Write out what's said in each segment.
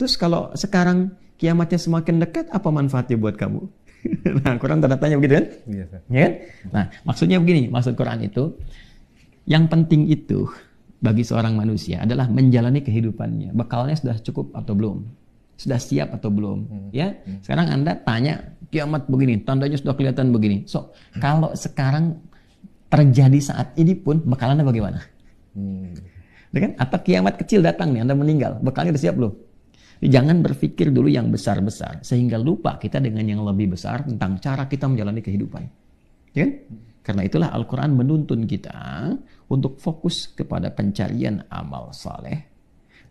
Terus kalau sekarang kiamatnya semakin dekat, apa manfaatnya buat kamu? nah, Quran tanda tanya begitu kan? Iya, ya kan? Nah, maksudnya begini, maksud Quran itu yang penting itu bagi seorang manusia adalah menjalani kehidupannya. Bekalnya sudah cukup atau belum? Sudah siap atau belum? Hmm. Ya. Hmm. Sekarang Anda tanya, kiamat begini, tandanya sudah kelihatan begini. So, kalau sekarang terjadi saat ini pun bekalannya bagaimana? Hmm. Ya kan? Atau kiamat kecil datang nih, Anda meninggal, bekalnya sudah siap belum? Jangan berpikir dulu yang besar-besar sehingga lupa kita dengan yang lebih besar tentang cara kita menjalani kehidupan. Ya kan? Karena itulah Al-Quran menuntun kita untuk fokus kepada pencarian amal saleh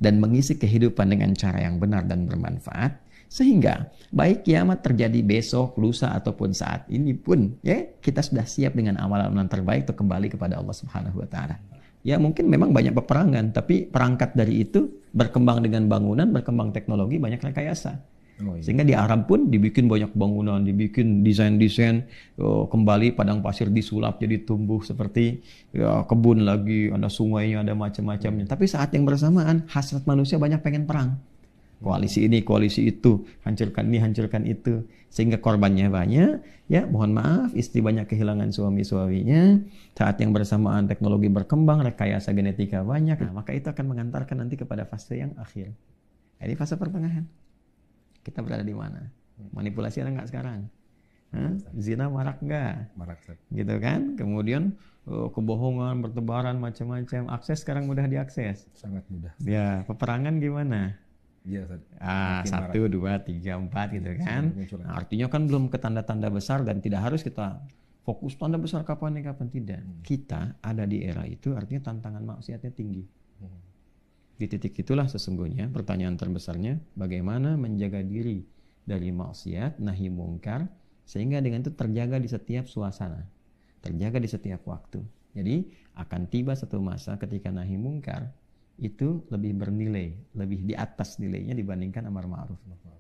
dan mengisi kehidupan dengan cara yang benar dan bermanfaat sehingga baik kiamat terjadi besok, lusa ataupun saat ini pun ya kita sudah siap dengan amal amalan terbaik untuk kembali kepada Allah Subhanahu wa taala ya mungkin memang banyak peperangan, tapi perangkat dari itu berkembang dengan bangunan, berkembang teknologi, banyak rekayasa. Oh, iya. Sehingga di Arab pun dibikin banyak bangunan, dibikin desain-desain, oh, kembali padang pasir disulap jadi tumbuh seperti ya, kebun lagi, ada sungainya, ada macam-macamnya. Hmm. Tapi saat yang bersamaan hasrat manusia banyak pengen perang koalisi ini, koalisi itu, hancurkan ini, hancurkan itu, sehingga korbannya banyak. Ya, mohon maaf, istri banyak kehilangan suami-suaminya. Saat yang bersamaan teknologi berkembang, rekayasa genetika banyak. Nah, maka itu akan mengantarkan nanti kepada fase yang akhir. Nah, ini fase pertengahan. Kita berada di mana? Manipulasi ada nggak sekarang? Hah? Zina marak nggak? Marak. Gitu kan? Kemudian eh, kebohongan, bertebaran, macam-macam. Akses sekarang mudah diakses. Sangat mudah. Ya, peperangan gimana? Ya, ah, satu, marah. dua, tiga, empat gitu iya, kan. Nah, artinya kan belum ke tanda-tanda besar dan tidak harus kita fokus tanda besar kapan nih kapan tidak. Hmm. Kita ada di era itu artinya tantangan maksiatnya tinggi. Hmm. Di titik itulah sesungguhnya pertanyaan terbesarnya bagaimana menjaga diri dari maksiat, nahi mungkar sehingga dengan itu terjaga di setiap suasana, terjaga di setiap waktu. Jadi akan tiba satu masa ketika nahi mungkar itu lebih bernilai, lebih di atas nilainya dibandingkan amar ma'ruf.